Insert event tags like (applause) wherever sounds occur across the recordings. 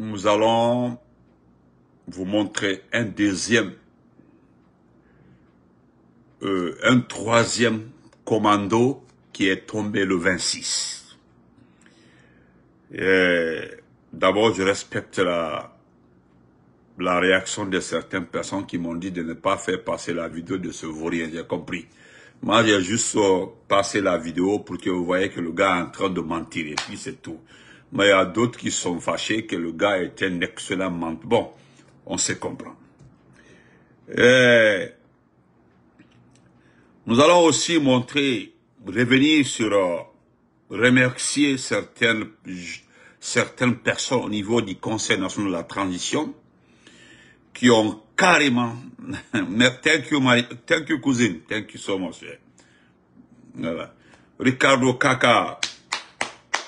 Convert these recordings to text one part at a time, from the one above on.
nous allons vous montrer un deuxième, euh, un troisième commando qui est tombé le 26. D'abord, je respecte la, la réaction de certaines personnes qui m'ont dit de ne pas faire passer la vidéo de ce vaurien, j'ai compris. Moi, j'ai juste euh, passé la vidéo pour que vous voyez que le gars est en train de mentir et puis c'est tout mais il y a d'autres qui sont fâchés que le gars est un excellent menteur. Bon, on se comprend. Eh, nous allons aussi montrer, revenir sur, euh, remercier certaines, certaines personnes au niveau du Conseil national de la transition qui ont carrément, (laughs) thank you, my, thank you cousine, thank you so much. Ricardo Kaka,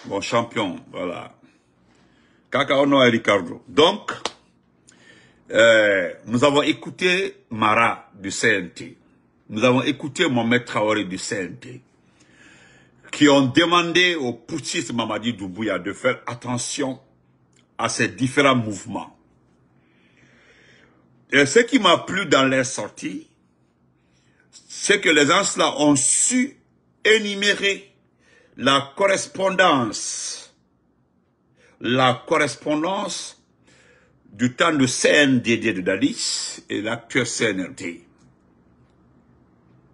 Bon champion, voilà. Kakaono noir Ricardo. Donc, euh, nous avons écouté Mara du CNT. Nous avons écouté Mohamed Traoré du CNT qui ont demandé au poutiste Mamadi Doumbouya de faire attention à ces différents mouvements. Et ce qui m'a plu dans leur sortie, c'est que les gens là ont su énumérer la correspondance, la correspondance du temps de CNDD de Dalis et l'actuel CNRD.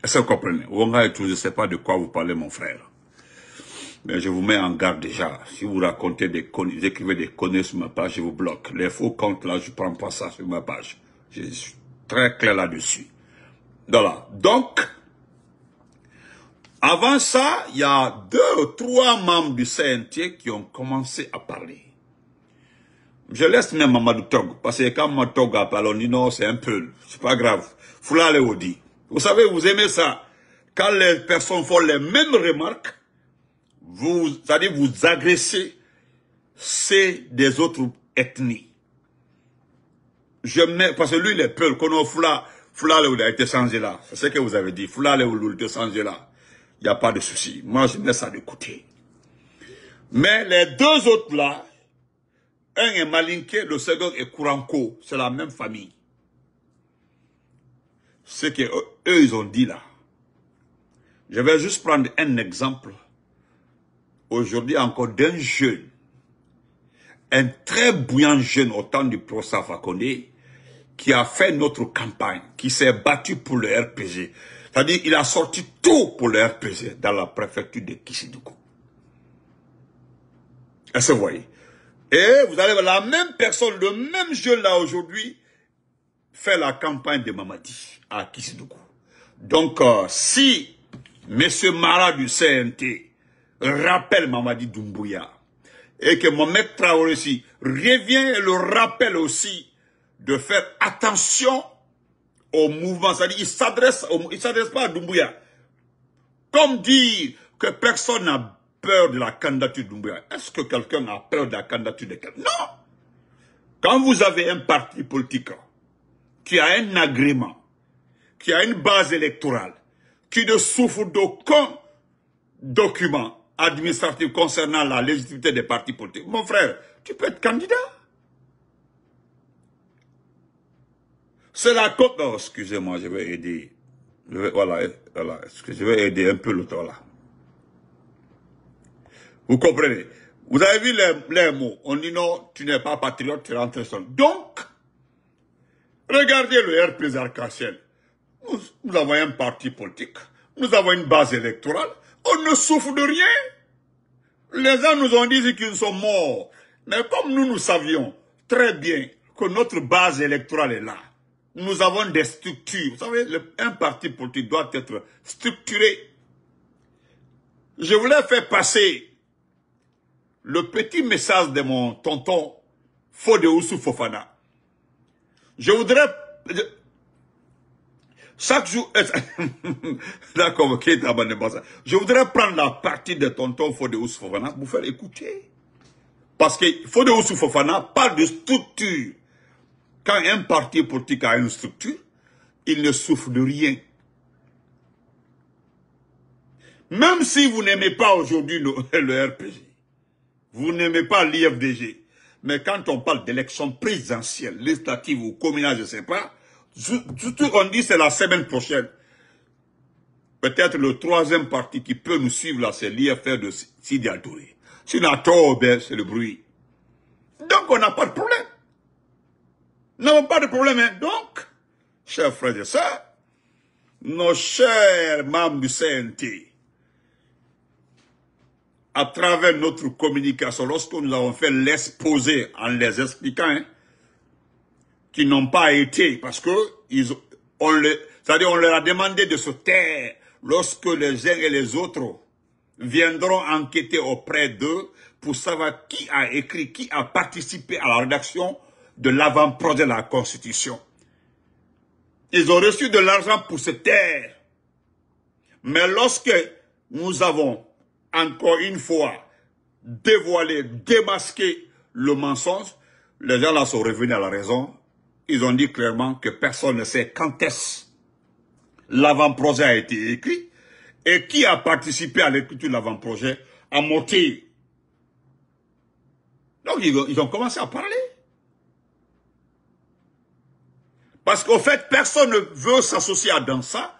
Est-ce que vous comprenez je ne sais pas de quoi vous parlez, mon frère. Mais je vous mets en garde déjà. Si vous racontez des conneries, vous écrivez des conneries sur ma page, je vous bloque. Les faux comptes, là, je ne prends pas ça sur ma page. Je suis très clair là-dessus. Voilà. Donc, avant ça, il y a deux ou trois membres du CNT qui ont commencé à parler. Je laisse même Mamadou Tog, parce que quand Mamadou Tog a parlé, on dit non, c'est un peu, c'est pas grave. Foula le Vous savez, vous aimez ça. Quand les personnes font les mêmes remarques, vous dire vous agressez, c'est des autres ethnies. Je mets, parce que lui, il est peul, qu'on a Foula, Foula le a été changé là. C'est ce que vous avez dit. Foula le a été changé là il n'y a pas de souci. Moi, je laisse ça de Mais les deux autres là, un est Malinke, le second est Kouranko. C'est la même famille. Ce qu'eux, euh, ils ont dit là. Je vais juste prendre un exemple. Aujourd'hui encore d'un jeune, un très bouillant jeune au temps du professeur Fakonde, qui a fait notre campagne, qui s'est battu pour le RPG. C'est-à-dire il a sorti tout pour le RPG dans la préfecture de Kishidoukou. est se que Et vous allez voir la même personne, le même jeu là aujourd'hui, fait la campagne de Mamadi à Kishidoukou. Donc euh, si M. Mara du CNT rappelle Mamadi Doumbouya et que maître Traoré aussi revient et le rappelle aussi de faire attention au mouvement. C'est-à-dire, il s'adresse, il s'adresse pas à Doumbouya. Comme dire que personne n'a peur de la candidature de Doumbouya. Est-ce que quelqu'un a peur de la candidature de quelqu'un Non Quand vous avez un parti politique qui a un agrément, qui a une base électorale, qui ne souffre d'aucun document administratif concernant la légitimité des partis politiques. Mon frère, tu peux être candidat. C'est la côte. excusez-moi, je vais aider. Je vais, voilà, Je vais aider un peu l'autre là. Vous comprenez Vous avez vu les, mots. On dit non, tu n'es pas patriote, tu rentres seul. Donc, regardez le RP arc Nous, nous avons un parti politique. Nous avons une base électorale. On ne souffre de rien. Les gens nous ont dit qu'ils sont morts. Mais comme nous, nous savions très bien que notre base électorale est là, nous avons des structures. Vous savez, un parti politique doit être structuré. Je voulais faire passer le petit message de mon tonton Fodéoussou Fofana. Je voudrais... chaque jour... D'accord, (laughs) Je voudrais prendre la partie de tonton Fodéoussou Fofana pour vous faire écouter. Parce que Fodéoussou Fofana parle de structure. Quand un parti politique a une structure, il ne souffre de rien. Même si vous n'aimez pas aujourd'hui le, (laughs) RPG, vous n'aimez pas l'IFDG, mais quand on parle d'élection présidentielle, législative ou communale, je ne sais pas, tout qu'on dit c'est la semaine prochaine. Peut-être le troisième parti qui peut nous suivre là, c'est l'IFR de Sidi Touré. Sinon, c'est le bruit. Donc on n'a pas de problème n'avons pas de problème. Hein. Donc, chers frères et sœurs, nos chers membres du CNT, à travers notre communication, lorsque nous avons fait l'exposé en les expliquant, hein, qui n'ont pas été, parce que ils, à dire on leur a demandé de se taire lorsque les uns et les autres viendront enquêter auprès d'eux pour savoir qui a écrit, qui a participé à la rédaction de l'avant-projet de la Constitution. Ils ont reçu de l'argent pour se taire. Mais lorsque nous avons, encore une fois, dévoilé, démasqué le mensonge, les gens là sont revenus à la raison. Ils ont dit clairement que personne ne sait quand est-ce l'avant-projet a été écrit et qui a participé à l'écriture de l'avant-projet à monté. Donc ils ont commencé à parler. Parce qu'au fait, personne ne veut s'associer à ça,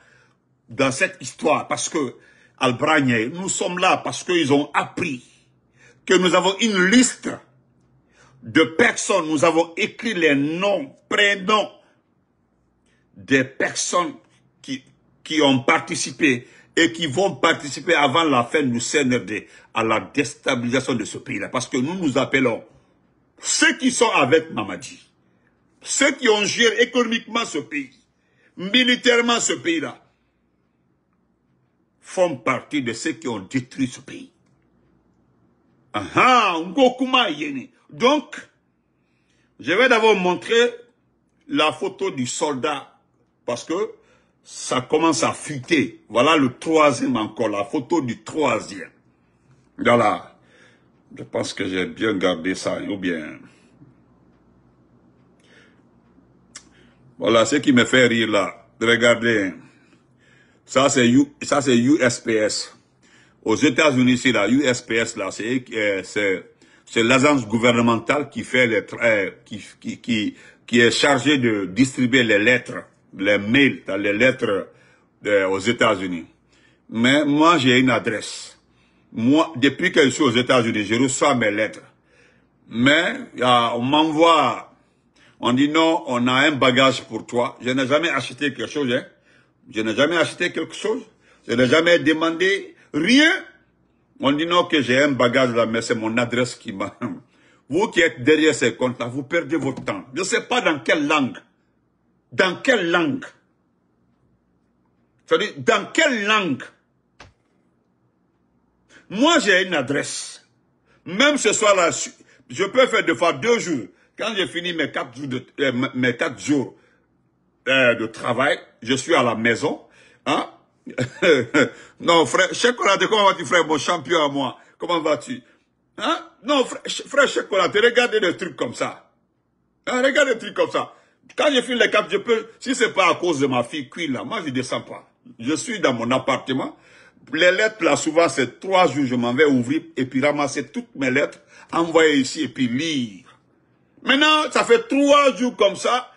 dans cette histoire. Parce que, albrani nous sommes là parce qu'ils ont appris que nous avons une liste de personnes. Nous avons écrit les noms, prénoms des personnes qui, qui ont participé et qui vont participer avant la fin du CNRD à la déstabilisation de ce pays-là. Parce que nous nous appelons ceux qui sont avec Mamadi ceux qui ont géré économiquement ce pays, militairement ce pays-là, font partie de ceux qui ont détruit ce pays. Ah, Donc, je vais d'abord montrer la photo du soldat, parce que ça commence à fuiter. Voilà le troisième encore, la photo du troisième. Voilà. Je pense que j'ai bien gardé ça, ou bien... Voilà ce qui me fait rire là. Regardez. Hein. Ça, c'est USPS. Aux États-Unis, c'est la USPS là. Euh, c'est l'agence gouvernementale qui fait les euh, qui, qui, qui, qui, est chargée de distribuer les lettres, les mails, les lettres euh, aux États-Unis. Mais moi, j'ai une adresse. Moi, depuis que je suis aux États-Unis, je reçois mes lettres. Mais on m'envoie on dit non, on a un bagage pour toi. Je n'ai jamais acheté quelque chose. Hein. Je n'ai jamais acheté quelque chose. Je n'ai jamais demandé rien. On dit non que j'ai un bagage là, mais c'est mon adresse qui m'a... (laughs) Vous qui êtes derrière ces comptes-là, vous perdez votre temps. Je ne sais pas dans quelle langue. Dans quelle langue Ça dit dans quelle langue Moi, j'ai une adresse. Même ce soir-là, je peux faire deux fois deux jours. Quand j'ai fini mes quatre jours de, euh, mes quatre jours, euh, de travail, je suis à la maison. Hein? (laughs) non, frère, chocolaté, comment vas-tu, frère, mon champion à moi? Comment vas-tu? Hein? Non, frère, frère regardez des trucs comme ça. Hein, regardez des trucs comme ça. Quand je fini les quatre, je peux, si c'est pas à cause de ma fille cuit là, moi je descends pas. Je suis dans mon appartement. Les lettres là, souvent c'est trois jours, je m'en vais ouvrir et puis ramasser toutes mes lettres, envoyer ici et puis lire. Maintenant, ça fait trois jours comme ça.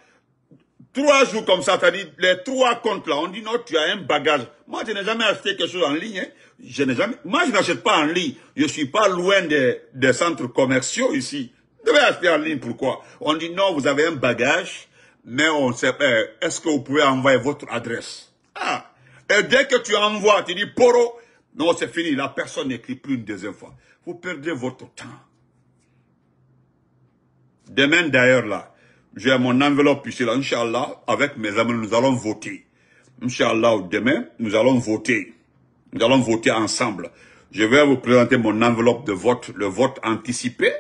Trois jours comme ça, c'est-à-dire les trois comptes là, on dit non, tu as un bagage. Moi, je n'ai jamais acheté quelque chose en ligne. Hein. Je n'ai jamais. Moi, je n'achète pas en ligne. Je suis pas loin des, centres commerciaux ici. Je devais acheter en ligne. Pourquoi On dit non, vous avez un bagage, mais on sait. Euh, est-ce que vous pouvez envoyer votre adresse Ah. Et dès que tu envoies, tu dis poro. Non, c'est fini. La personne n'écrit plus une deuxième fois. Vous perdez votre temps. Demain d'ailleurs là, j'ai mon enveloppe ici là, Inch'Allah, avec mes amis, nous allons voter. Inch'Allah, demain, nous allons voter. Nous allons voter ensemble. Je vais vous présenter mon enveloppe de vote, le vote anticipé.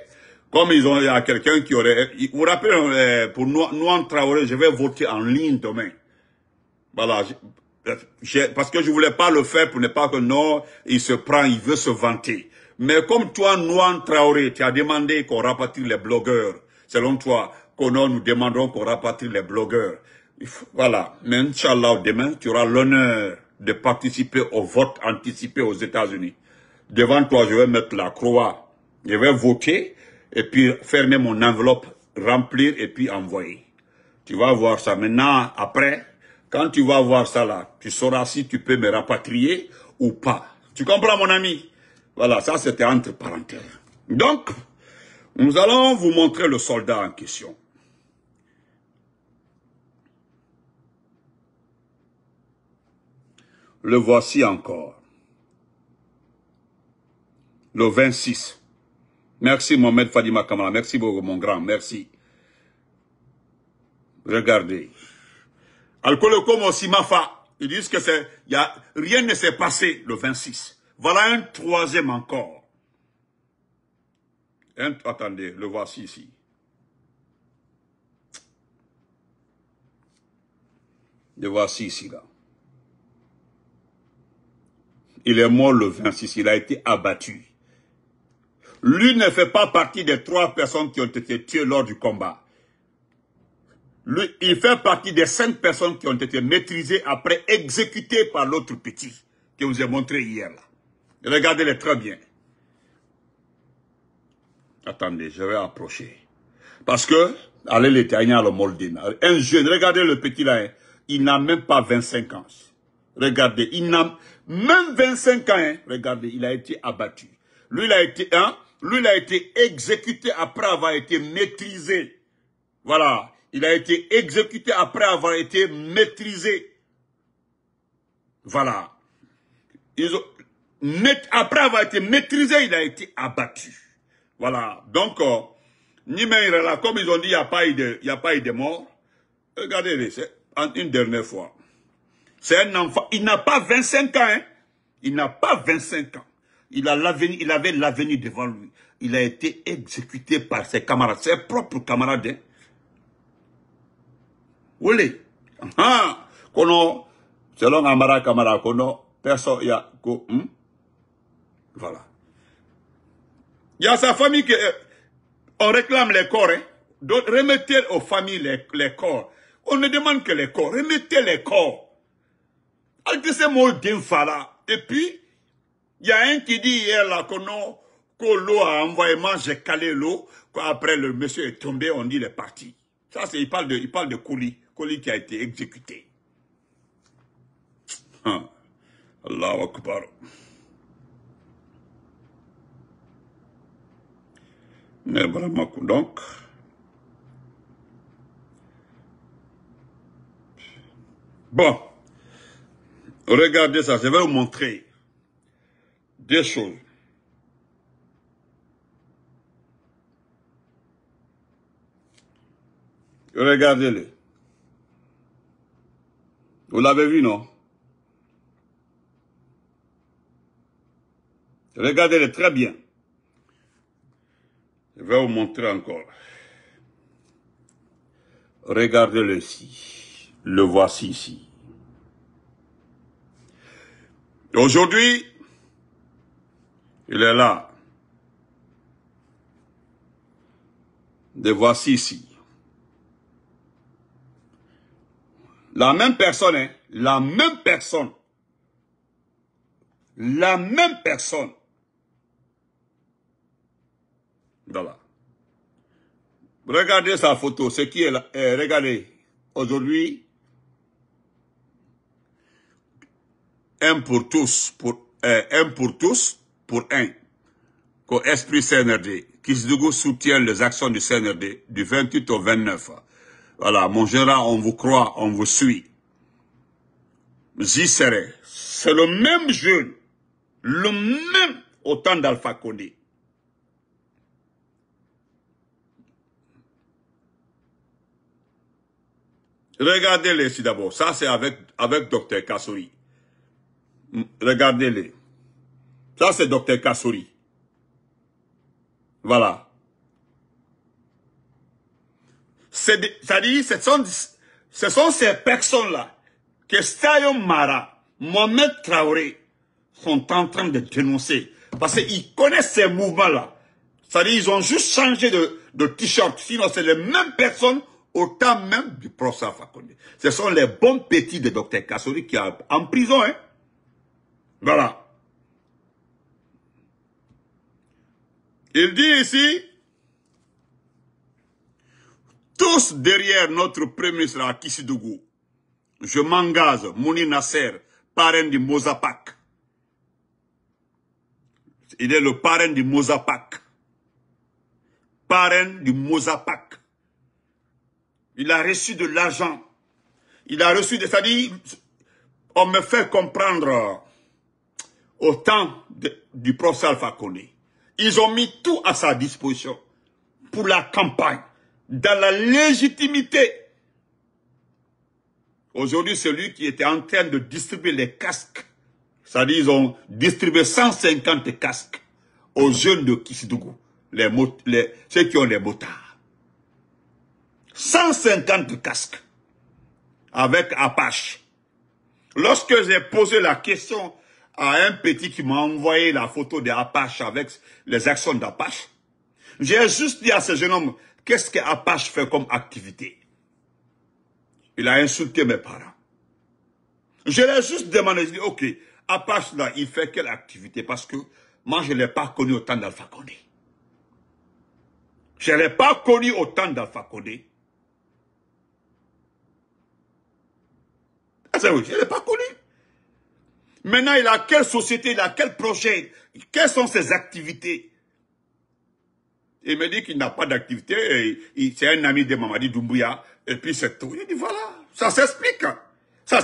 Comme ils ont, il y a quelqu'un qui aurait... Vous vous rappelez, euh, pour nous, Traoré, je vais voter en ligne demain. Voilà. Parce que je voulais pas le faire pour ne pas que non, il se prend, il veut se vanter. Mais comme toi, Noan Traoré, tu as demandé qu'on rapatrie les blogueurs, Selon toi, Conor, nous demandons qu'on rapatrie les blogueurs. Voilà. Mais Inch'Allah, demain, tu auras l'honneur de participer au vote anticipé aux États-Unis. Devant toi, je vais mettre la croix. Je vais voter et puis fermer mon enveloppe, remplir et puis envoyer. Tu vas voir ça. Maintenant, après, quand tu vas voir ça là, tu sauras si tu peux me rapatrier ou pas. Tu comprends, mon ami Voilà, ça c'était entre parenthèses. Donc, nous allons vous montrer le soldat en question. Le voici encore. Le 26. Merci Mohamed Fadima Kamala. Merci beaucoup mon grand. Merci. Regardez. Alcool Komo Simafa, Ils disent que c'est, rien ne s'est passé le 26. Voilà un troisième encore. Hein, attendez, le voici ici. Le voici ici, là. Il est mort le 26, il a été abattu. Lui ne fait pas partie des trois personnes qui ont été tuées lors du combat. Lui, il fait partie des cinq personnes qui ont été maîtrisées après exécutées par l'autre petit que vous ai montré hier. Là. Regardez-les très bien. Attendez, je vais approcher. Parce que, allez les le Un jeune, regardez le petit là, hein. il n'a même pas 25 ans. Regardez, il n'a même 25 ans, hein. regardez, il a été abattu. Lui, il a été, hein, lui, il a été exécuté après avoir été maîtrisé. Voilà, il a été exécuté après avoir été maîtrisé. Voilà. après avoir été maîtrisé, il a été abattu. Voilà. Donc, est euh, là, comme ils ont dit, il n'y a, pas eu de, y a pas eu de mort. Regardez, c'est une dernière fois. C'est un enfant. Il n'a pas 25 ans. Hein? Il n'a pas 25 ans. Il, a l'avenir, il avait l'avenir devant lui. Il a été exécuté par ses camarades, ses propres camarades. Vous hein. voulez? Ah, kono, selon Amara Kamara, kono, personne, ya, ko, hmm? Voilà. Il y a sa famille qui... Euh, on réclame les corps. Hein. Donc, remettez aux familles les, corps. On ne demande que les corps. Remettez les corps. Avec ces mots d'infala. Et puis, il y a un qui dit hier là que non, que l'eau a envoyé, moi j'ai calé l'eau. Après, le monsieur est tombé, on dit il est parti. Ça, c'est, il parle de, il parle Kouli. Kouli qui a été exécuté. Hein. Allah Akbar. mais donc bon regardez ça je vais vous montrer deux choses regardez les vous l'avez vu non regardez les très bien je vais vous montrer encore. Regardez-le ici. Le voici ici. Aujourd'hui, il est là. Le voici ici. La même personne, hein, la même personne. La même personne Voilà. Regardez sa photo, ce qui est là. Eh, regardez, aujourd'hui, un pour tous, pour, eh, un pour tous, pour un. esprit CNRD, Kisdougou soutient les actions du CNRD du 28 au 29. Voilà, mon général, on vous croit, on vous suit. J'y serai. C'est le même jeune, le même autant d'Alpha Condé. Regardez-les ici d'abord. Ça, c'est avec, avec Dr Kassouri. Hmm, regardez-les. Ça, c'est Dr Kassouri. Voilà. C'est-à-dire, ce sont, ces personnes-là que Sayon Mara, Mohamed Traoré, sont en train de dénoncer. Parce qu'ils connaissent ces mouvements là Ça C'est-à-dire, ils ont juste changé de, de t-shirt. Sinon, c'est les mêmes personnes Autant même du professeur Fakonde. Ce sont les bons petits de Dr Kassori qui est en prison. Hein. Voilà. Il dit ici, tous derrière notre premier ministre à je m'engage, Mouni Nasser, parrain du Mozapak. Il est le parrain du Mozapak. Parrain du Mozapak. Il a reçu de l'argent. Il a reçu, des... à on me fait comprendre au temps du professeur Alpha Ils ont mis tout à sa disposition pour la campagne, dans la légitimité. Aujourd'hui, celui qui était en train de distribuer les casques, c'est-à-dire ils ont distribué 150 casques aux jeunes de Kisidougou, les, ceux qui ont les motards. 150 casques avec Apache. Lorsque j'ai posé la question à un petit qui m'a envoyé la photo d'Apache avec les actions d'Apache, j'ai juste dit à ce jeune homme, qu'est-ce que Apache fait comme activité Il a insulté mes parents. Je l'ai juste demandé, j'ai dit, ok, Apache là, il fait quelle activité Parce que moi, je ne l'ai pas connu autant d'Alpha Condé. Je ne l'ai pas connu autant d'Alpha Condé. je ne l'ai pas connu. Maintenant, il a quelle société, il a quel projet, quelles sont ses activités Il me dit qu'il n'a pas d'activité, c'est un ami de Mamadi Doumbouya, et puis c'est tout. Il dit voilà, ça s'explique. Ça,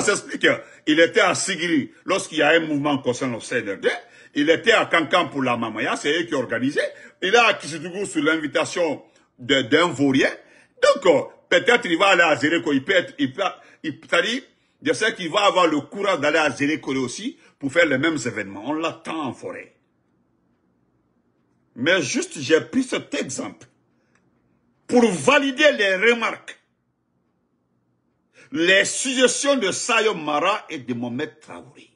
s'explique. Il était à Sigiri lorsqu'il y a un mouvement concernant le CNRD. Il était à Cancan pour la Mamaya, c'est eux qui organisaient. Il est à Kissidougou sous l'invitation d'un Vaurien. Donc, euh, peut-être il va aller à Zéreco. il peut être, il je ceux qui vont avoir le courage d'aller à Zérékoré aussi pour faire les mêmes événements. On l'attend en forêt. Mais juste, j'ai pris cet exemple pour valider les remarques, les suggestions de Sayo Mara et de Mohamed Traoré.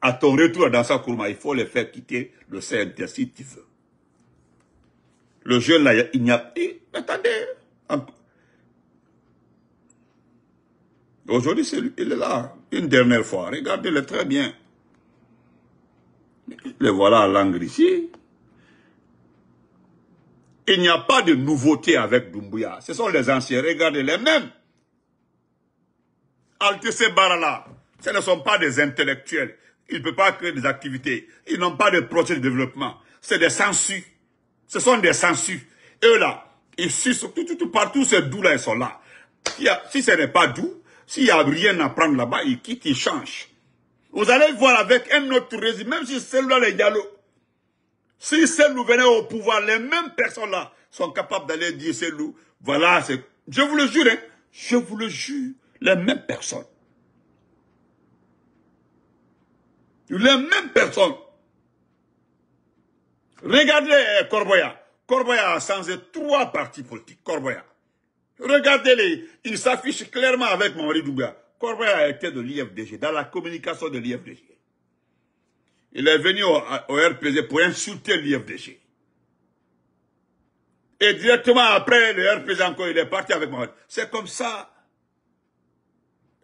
À ton retour dans sa cour, il faut les faire quitter le CNT si tu veux. Le jeune là, il n'y a... Et, attendez, Aujourd'hui, il est là, une dernière fois. Regardez-le très bien. Le voilà à l'angle ici. Il n'y a pas de nouveauté avec Doumbouya. Ce sont les anciens. Regardez les mêmes. Altesse Barala, ce ne sont pas des intellectuels. Ils ne peuvent pas créer des activités. Ils n'ont pas de projet de développement. C'est des sensus. Ce sont des sensus. Eux là, ils sucent tout, partout, ces doux là, ils sont là. Si ce n'est pas doux, s'il n'y a rien à prendre là-bas, il quitte, il change. Vous allez voir avec un autre régime, même si c'est là les dialogues, si nous venait au pouvoir, les mêmes personnes-là sont capables d'aller dire celui voilà, c'est... Je vous le jure, hein, je vous le jure, les mêmes personnes. Les mêmes personnes. Regardez eh, Corboya. Corboya a changé trois partis politiques. Corboya. Regardez-les. il s'affiche clairement avec Mamadou Doumbia. Corbeil a été de l'IFDG, dans la communication de l'IFDG. Il est venu au, au RPG pour insulter l'IFDG. Et directement après, le RPG encore, il est parti avec Mamadou. C'est comme ça.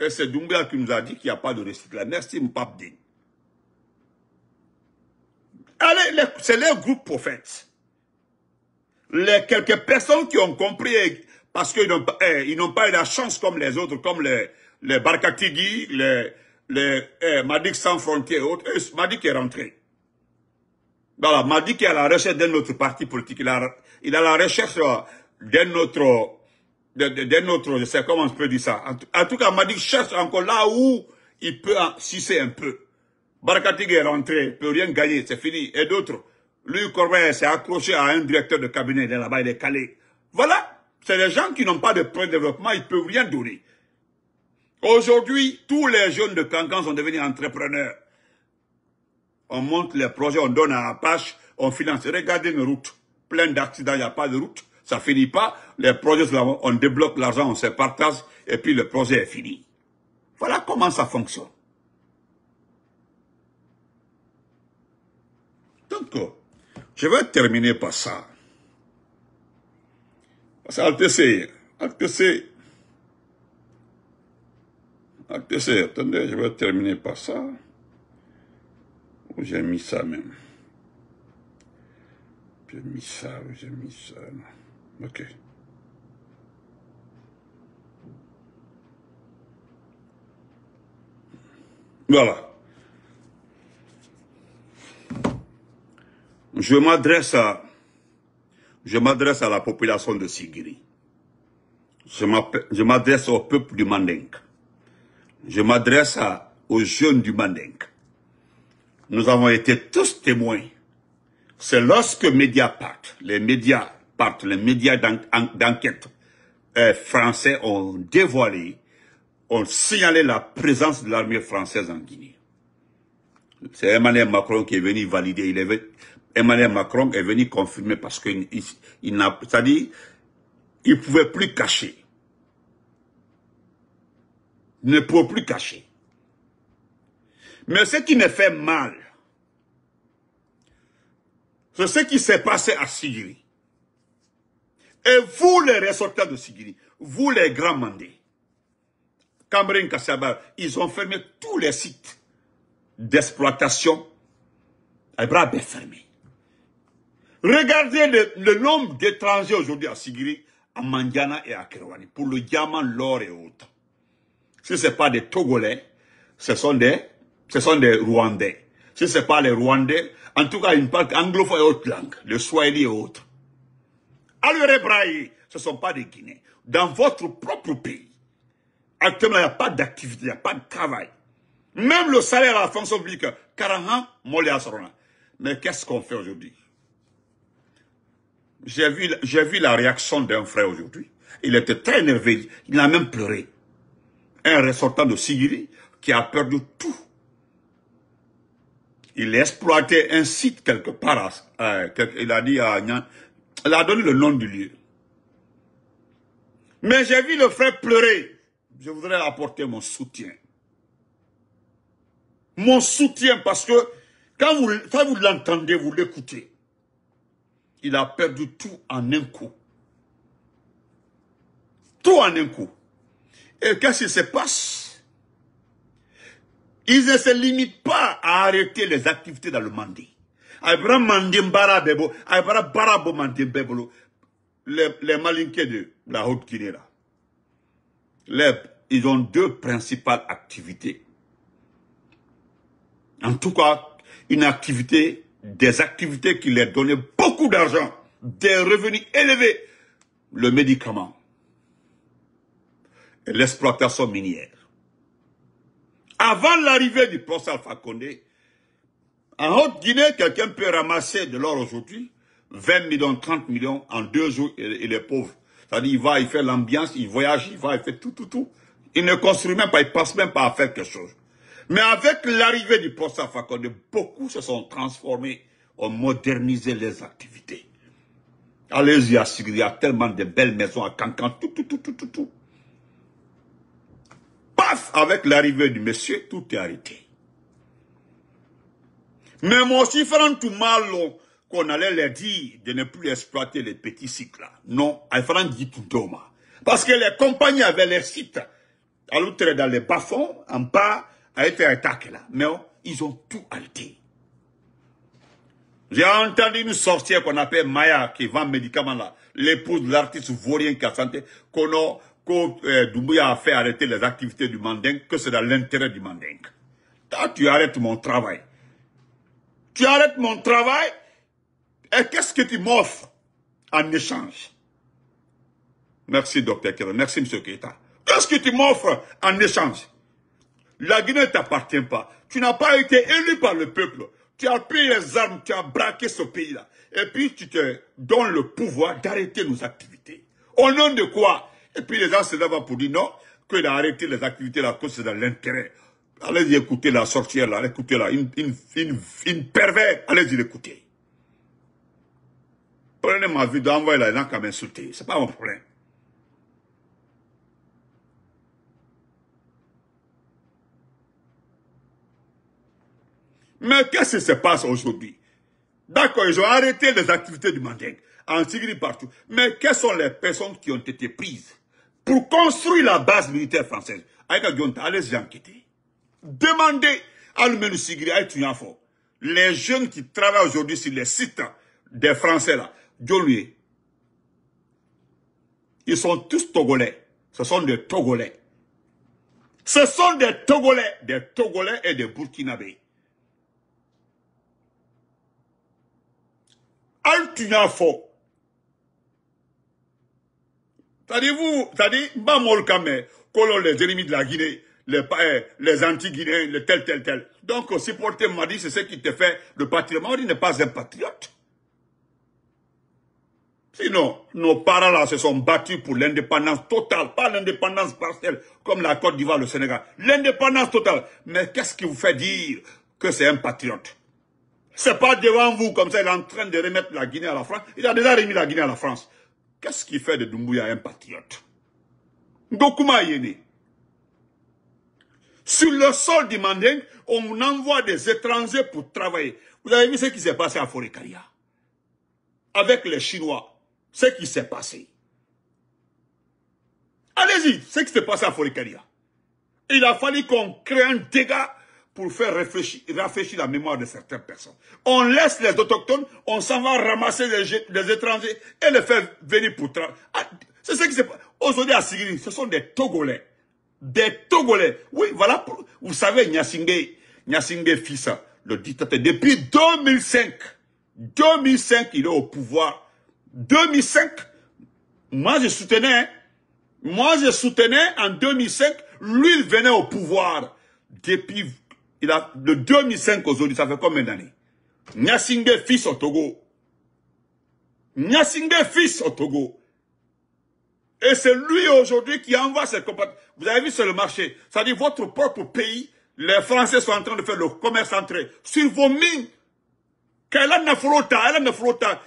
Et c'est Doumbia qui nous a dit qu'il n'y a pas de recyclage. Merci, Mpap Allez, c'est les groupes prophètes. Les quelques personnes qui ont compris et, parce qu'ils n'ont eh, n'ont pas eu la chance comme les autres, comme les, les Barkatigui, les, les eh, Madik sans frontières et autres. est rentré. Voilà, Madik est à la recherche d'un autre parti politique. Il, a, à la recherche euh, d'un autre, d'un autre, je sais comment on peut dire ça. En, tout cas, Madik cherche encore là où il peut sucer un peu. Barkatigui est rentré, il peut rien gagner, c'est fini. Et d'autres, lui, Corbin s'est accroché à un directeur de cabinet, il est là-bas, il est calé. Voilà, c'est les gens qui n'ont pas de de développement, ils ne peuvent rien donner. Aujourd'hui, tous les jeunes de Cancan sont devenus entrepreneurs. On monte les projets, on donne à Apache, on finance. Regardez une route, plein d'accidents, il n'y a pas de route, ça finit pas. Les projets, on débloque l'argent, on se partage, et puis le projet est fini. Voilà comment ça fonctionne. Donc, je vais terminer par ça. Parce qu'elle t'essaye. Elle t'essaye. Elle Attendez, je vais terminer par ça. Où j'ai mis ça même. J'ai mis ça, j'ai mis ça. Ok. Voilà. Je m'adresse à je m'adresse à la population de Sigiri. Je m'adresse au peuple du Mandingue. Je m'adresse aux jeunes du Mandingue. Nous avons été tous témoins. C'est lorsque partent, les médias partent, les médias d'enquête euh, français ont dévoilé, ont signalé la présence de l'armée française en Guinée. C'est Emmanuel Macron qui est venu valider. Il Emmanuel Macron est venu confirmer parce qu'il il, n'a, c'est-à-dire, il ne pouvait plus cacher. Il ne pouvait plus cacher. Mais ce qui me fait mal, c'est ce qui s'est passé à Sigiri. Et vous, les ressortants de Sigiri, vous, les grands mandés, Cameroun, Kassaba, ils ont fermé tous les sites d'exploitation Les bras fermés. Regardez le, nombre d'étrangers aujourd'hui à Sigiri, à Mandiana et à Kerouani, pour le diamant, l'or et autres. Si ce n'est pas des Togolais, ce sont des, ce sont des Rwandais. Si ce n'est pas les Rwandais, en tout cas une partie anglophone et autre langue, le Swahili et autres. Alors ce ne sont pas des Guinéens. Dans votre propre pays, actuellement, il n'y a pas d'activité, il n'y a pas de travail. Même le salaire à la fonction publique, 40 ans, Mais qu'est-ce qu'on fait aujourd'hui j'ai vu, j'ai vu la réaction d'un frère aujourd'hui. Il était très énervé. Il a même pleuré. Un ressortant de Sigiri qui a perdu tout. Il exploité un site quelque part. il a dit à Nyan. Il a donné le nom du lieu. Mais j'ai vu le frère pleurer. Je voudrais apporter mon soutien. Mon soutien parce que quand vous, quand vous l'entendez, vous l'écoutez il a perdu tout en un coup. Tout en un coup. Et qu'est-ce qui se passe Ils ne se limitent pas à arrêter les activités dans le Mandé. Les, Malinqués de la Haute-Guinée, là, ils ont deux principales activités. En tout cas, une activité des activités qui leur donnaient beaucoup d'argent, des revenus élevés, le médicament et l'exploitation minière. Avant l'arrivée du prince Alpha en Haute-Guinée, quelqu'un peut ramasser de l'or aujourd'hui, 20 millions, 30 millions en deux jours, Il est pauvres. C'est-à-dire, il va, il fait l'ambiance, il voyage, il va, il fait tout, tout, tout. Il ne construit même pas, il pense même pas à faire quelque chose. Mais avec l'arrivée du professeur Fakonde, beaucoup se sont transformés, ont modernisé les activités. Allez-y à il y a tellement de belles maisons à Cancan, tout, tout, tout, tout, tout, tout. Paf, avec l'arrivée du monsieur, tout est arrêté. Mais aussi, chiffre tout mal, qu'on allait leur dire de ne plus exploiter les petits cycles. -là. Non, Alfred dit tout Parce que les compagnies avaient les sites à l'outre dans les bas-fonds, en bas, a été attaqué là. Mais oh, ils ont tout halté. J'ai entendu une sorcière qu'on appelle Maya, qui vend médicaments là, l'épouse de l'artiste vaurien Kassante, qu'on que euh, Doumbouya a fait arrêter les activités du Mandingue, que c'est dans l'intérêt du Mandingue. Toi, tu arrêtes mon travail. Tu arrêtes mon travail, et qu'est-ce que tu m'offres en échange Merci, docteur Kira, Merci, monsieur Keita. Qu'est-ce que tu m'offres en échange la Guinée ne t'appartient pas. Tu n'as pas été élu par le peuple. Tu as pris les armes, tu as braqué ce pays-là. Et puis tu te donnes le pouvoir d'arrêter nos activités. Au nom de quoi Et puis les gens se lèvent pour dire non, que d'arrêter les activités là, que c'est dans l'intérêt. Allez-y écouter la sorcière là, écoutez là, une, une, pervers, allez-y l'écouter. Prenez ma vidéo, envoyez là, les gens qu'à m'insulter, c'est pas mon problème. Mais qu'est-ce qui se passe aujourd'hui D'accord, ils ont arrêté les activités du Mandeng, en Sigiri partout. Mais quelles sont les personnes qui ont été prises pour construire la base militaire française Aïka allez y enquêter. Demandez à l'Umenu Sigri, à fort. les jeunes qui travaillent aujourd'hui sur les sites des Français là, ils sont tous Togolais. Ce sont des Togolais. Ce sont des Togolais, des Togolais et des Burkinabés. Altinafo. Ça Ça vous ça dit, les ennemis de la Guinée, les, eh, anti-guinéens, les tel, tel, tel. Donc, supporter Madi, c'est ce qui te fait le patriote. Madi n'est pas un patriote. Sinon, nos parents là se sont battus pour l'indépendance totale, pas l'indépendance partielle, comme la Côte d'Ivoire, le Sénégal. L'indépendance totale. Mais qu'est-ce qui vous fait dire que c'est un patriote c'est pas devant vous comme ça, il est en train de remettre la Guinée à la France. Il a déjà remis la Guinée à la France. Qu'est-ce qu'il fait de Doumbouya un patriote Gokuma est Sur le sol du Manding, on envoie des étrangers pour travailler. Vous avez vu ce qui s'est passé à Forekaria Avec les Chinois. Ce qui s'est passé. Allez-y, ce qui s'est passé à Forekaria. Il a fallu qu'on crée un dégât pour faire réfléchir, réfléchir la mémoire de certaines personnes. On laisse les autochtones, on s'en va ramasser les, étrangers et les faire venir pour travailler. Ah, c'est ce qui se passe. Aujourd'hui à ce sont des Togolais. Des Togolais. Oui, voilà. vous savez, Nyasingé, Nyasingé Fissa, le dictateur, depuis 2005, 2005, il est au pouvoir. 2005, moi je soutenais, hein. moi je soutenais en 2005, lui il venait au pouvoir. Depuis de 2005 aujourd'hui, ça fait combien d'années Nyasingé fils au Togo. Nyasingé fils au Togo. Et c'est lui aujourd'hui qui envoie ses compatriotes. Vous avez vu sur le marché. C'est-à-dire votre propre pays, les Français sont en train de faire le commerce entré Sur vos mines,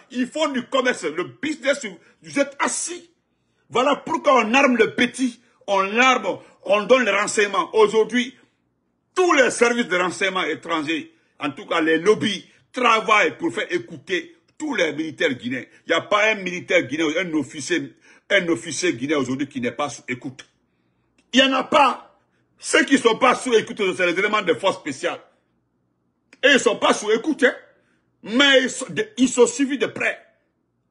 ils font du commerce, le business, vous êtes assis. Voilà pourquoi on arme le petit, on arme, on donne les renseignements. Aujourd'hui, tous les services de renseignement étrangers, en tout cas les lobbies, travaillent pour faire écouter tous les militaires guinéens. Il n'y a pas un militaire guinéen, un officier, un officier guinéen aujourd'hui qui n'est pas sous écoute. Il n'y en a pas. Ceux qui ne sont pas sous écoute, c'est les éléments de force spéciale. Et ils ne sont pas sous écoute, hein. mais ils sont, suivis de près.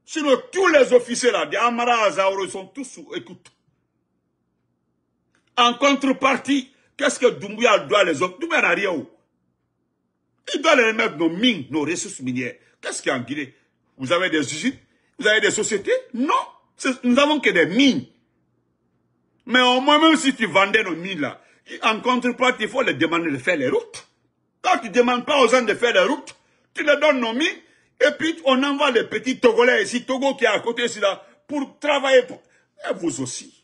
Sinon, tous les officiers là, des Amara Azaoro, ils sont tous sous écoute. En contrepartie, Qu'est-ce que Doumbouya doit les autres Doumbouya n'a rien. Oh. Il doit les mettre nos mines, nos ressources minières. Qu'est-ce qu'il y a en Guinée Vous avez des usines Vous avez des sociétés Non Nous n'avons que des mines. Mais au moins, même si tu vendais nos mines là, en contrepartie, il faut les demander de faire les routes. Quand tu ne demandes pas aux gens de faire les routes, tu les donnes nos mines, et puis on envoie les petits Togolais ici, Togo qui est à côté ici pour travailler. Pour... Et vous aussi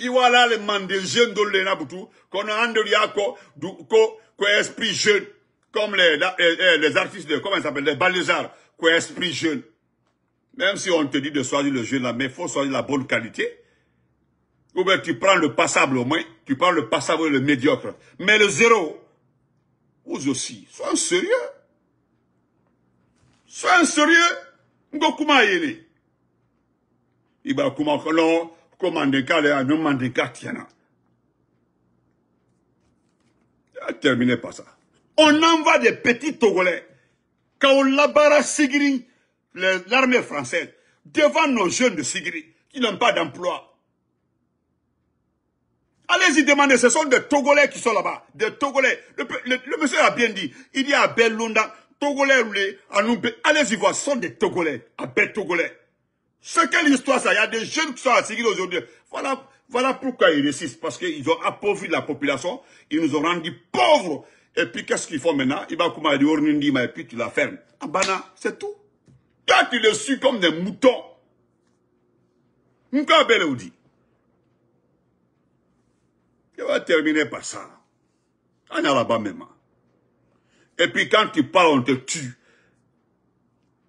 le mande jeune de na butu qu'on a yako du a un esprit jeune comme les eh, eh, les, artistes de comment ils s'appellent les balézards un esprit jeune même si on te dit de choisir le jeune là mais faut choisir la bonne qualité ou bien tu prends le passable au moins tu prends le passable et le médiocre mais le zéro vous aussi sois sérieux sois sérieux ngokuma yele iba kouma non ko Mandekale a Terminez par ça. On envoie des petits Togolais. Quand on labara Sigiri, l'armée française, devant nos jeunes de Sigiri, qui n'ont pas d'emploi. Allez-y demander, ce sont des Togolais qui sont là-bas. Des Togolais. Le, monsieur a bien dit, il y a à Belunda, Togolais roulés, Allez-y voir, ce sont des Togolais, à Bel Togolais. C'est quelle histoire ça Il y a des jeunes qui sont assis aujourd'hui. Voilà, voilà pourquoi ils résistent. Parce qu'ils ont appauvri la population. Ils nous ont rendus pauvres. Et puis qu'est-ce qu'ils font maintenant Ils vont et puis tu la fermes. Ah bah, c'est tout. Toi, tu les suis comme des moutons. Je vais terminer par ça. là-bas même. Et puis quand tu parles, on te tue.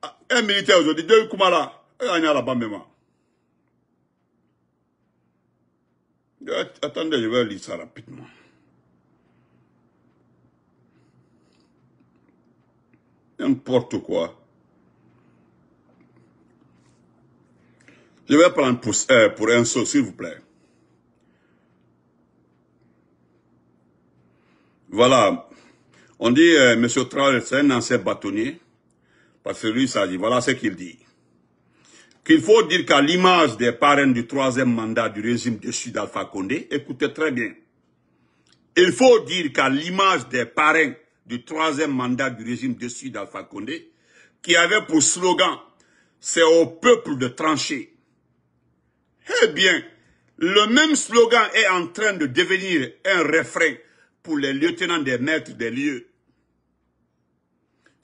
Ah, un militaire aujourd'hui, deux Kumala, eh, eh, attendez je vais lire ça rapidement n'importe quoi je vais prendre pour, eh, un saut s'il vous plaît voilà on dit monsieur Traoré c'est un ancien bâtonnier parce que lui ça dit voilà ce qu'il dit qu'il faut dire qu'à l'image des parrains du troisième mandat du régime sud Alpha Condé, écoutez très bien, il faut dire qu'à l'image des parrains du troisième mandat du régime de sud Alpha Condé, qui avait pour slogan « C'est au peuple de trancher », eh bien, le même slogan est en train de devenir un refrain pour les lieutenants des maîtres des lieux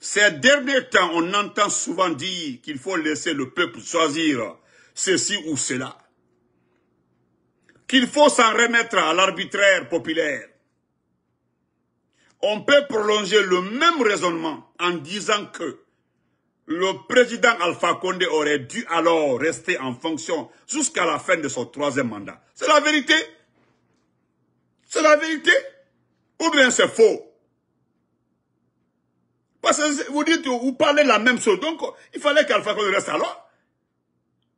ces derniers temps, on entend souvent dire qu'il faut laisser le peuple choisir ceci ou cela. Qu'il faut s'en remettre à l'arbitraire populaire. On peut prolonger le même raisonnement en disant que le président Alpha Condé aurait dû alors rester en fonction jusqu'à la fin de son troisième mandat. C'est la vérité. C'est la vérité. Ou bien c'est faux. Parce que vous dites, vous parlez la même chose. Donc, il fallait qu'Alpha Condé reste là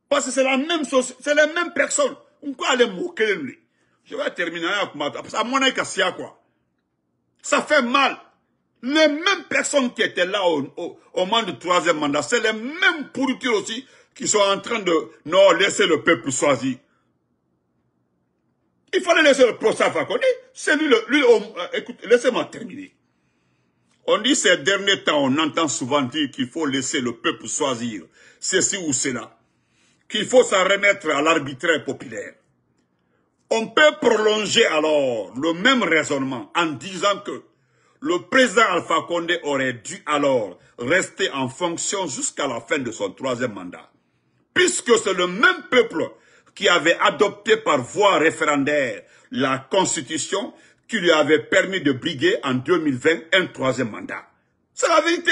Parce que c'est la même chose, c'est la même personnes On peut aller moquer lui. Je vais terminer avec ma... quoi. Ça fait mal. Les mêmes personnes qui étaient là au, moment du troisième mandat, c'est les mêmes pourritures aussi qui sont en train de... Non, laisser le peuple choisir. Il fallait laisser le procès à celui C'est lui euh, écoute, laissez-moi terminer. On dit ces derniers temps, on entend souvent dire qu'il faut laisser le peuple choisir ceci ou cela, qu'il faut s'en remettre à l'arbitraire populaire. On peut prolonger alors le même raisonnement en disant que le président Alpha Condé aurait dû alors rester en fonction jusqu'à la fin de son troisième mandat, puisque c'est le même peuple qui avait adopté par voie référendaire la constitution qui lui avait permis de briguer en 2020 un troisième mandat. C'est la vérité.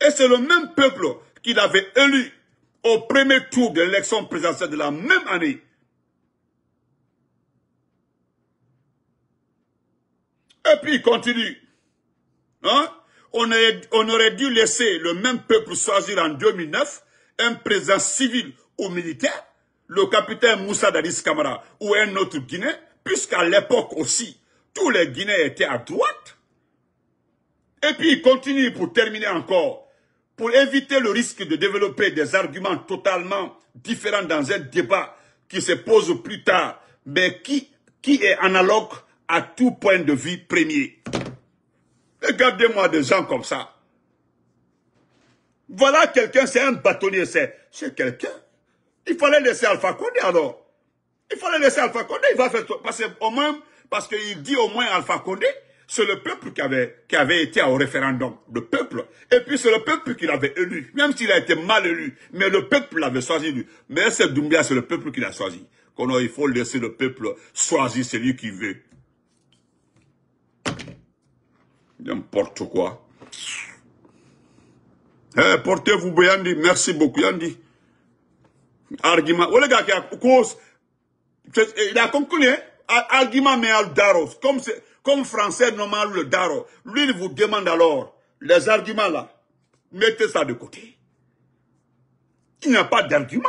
Et c'est le même peuple qu'il avait élu au premier tour de l'élection présidentielle de la même année. Et puis il continue. Hein. On, aurait dû laisser le même peuple choisir en 2009 un président civil ou militaire, le capitaine Moussa Dadis Kamara ou un autre Guinée, puisqu'à l'époque aussi, tous les Guinéens étaient à droite. Et puis il continue pour terminer encore, pour éviter le risque de développer des arguments totalement différents dans un débat qui se pose plus tard, mais qui, qui est analogue à tout point de vue premier. Regardez-moi des gens comme ça. Voilà quelqu'un, c'est un bâtonnier, c'est quelqu'un. Il fallait laisser Alpha Condé alors. Il faut le laisser Alpha Condé, il va faire parce au moins parce qu'il dit au moins Alpha Condé, c'est le peuple qui avait qui avait été au référendum, le peuple. Et puis c'est le peuple qui l'avait élu, même s'il a été mal élu, mais le peuple l'avait choisi Mais c'est Doumbia, c'est le peuple qui l'a choisi. il faut laisser le peuple choisir celui qui veut. N'importe quoi. Eh, portez-vous bien, merci beaucoup, Yandi. Argument. Oh les gars, cause. Il a conclu, hein, argument al daros, comme, comme français normal le daro. Lui, il vous demande alors, les arguments là, mettez ça de côté. Il n'y a pas d'argument.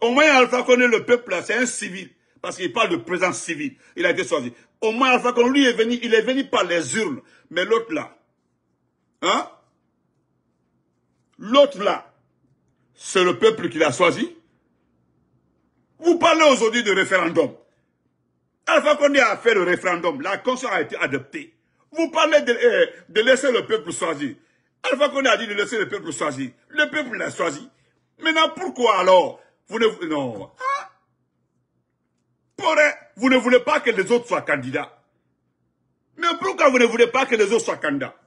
Au moins, Alpha connaît le peuple là, c'est un civil. Parce qu'il parle de présence civile. Il a été choisi. Au moins, Alpha Condé, lui, est venu, il est venu par les urnes. Mais l'autre là, hein? L'autre là, c'est le peuple qui l'a choisi. Vous parlez aujourd'hui de référendum. Alpha Condé a fait le référendum. La Constitution a été adoptée. Vous parlez euh, de, laisser le peuple choisir. Alpha Condé a dit de laisser le peuple choisir. Le peuple l'a choisi. Maintenant, pourquoi alors vous ne, non. Ah. pour vous ne voulez pas que les autres soient candidats. Mais pourquoi vous ne voulez pas que les autres soient candidats